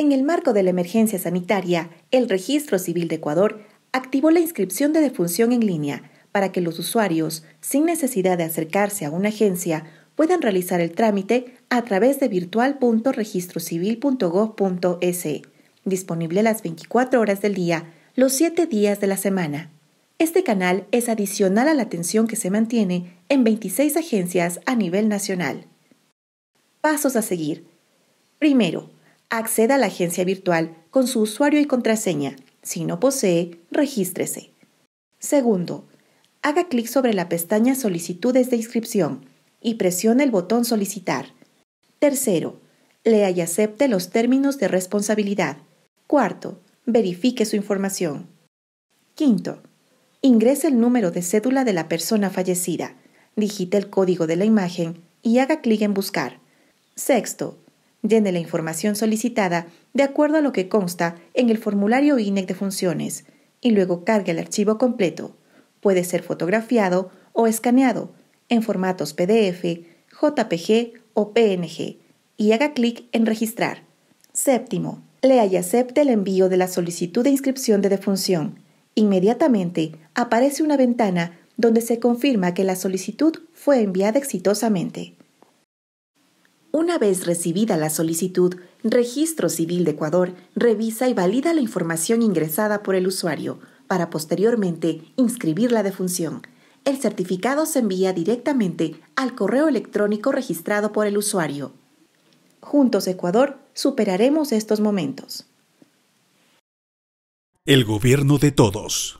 En el marco de la emergencia sanitaria, el Registro Civil de Ecuador activó la inscripción de defunción en línea para que los usuarios, sin necesidad de acercarse a una agencia, puedan realizar el trámite a través de virtual.registrocivil.gov.es, disponible las 24 horas del día, los 7 días de la semana. Este canal es adicional a la atención que se mantiene en 26 agencias a nivel nacional. Pasos a seguir. Primero, Acceda a la agencia virtual con su usuario y contraseña. Si no posee, regístrese. Segundo, haga clic sobre la pestaña Solicitudes de inscripción y presione el botón Solicitar. Tercero, lea y acepte los términos de responsabilidad. Cuarto, verifique su información. Quinto, ingrese el número de cédula de la persona fallecida, digite el código de la imagen y haga clic en Buscar. Sexto, Llene la información solicitada de acuerdo a lo que consta en el formulario INEC de funciones y luego cargue el archivo completo. Puede ser fotografiado o escaneado en formatos PDF, JPG o PNG y haga clic en registrar. Séptimo, lea y acepte el envío de la solicitud de inscripción de defunción. Inmediatamente aparece una ventana donde se confirma que la solicitud fue enviada exitosamente. Una vez recibida la solicitud, Registro Civil de Ecuador revisa y valida la información ingresada por el usuario para posteriormente inscribir la defunción. El certificado se envía directamente al correo electrónico registrado por el usuario. Juntos Ecuador superaremos estos momentos. El gobierno de todos.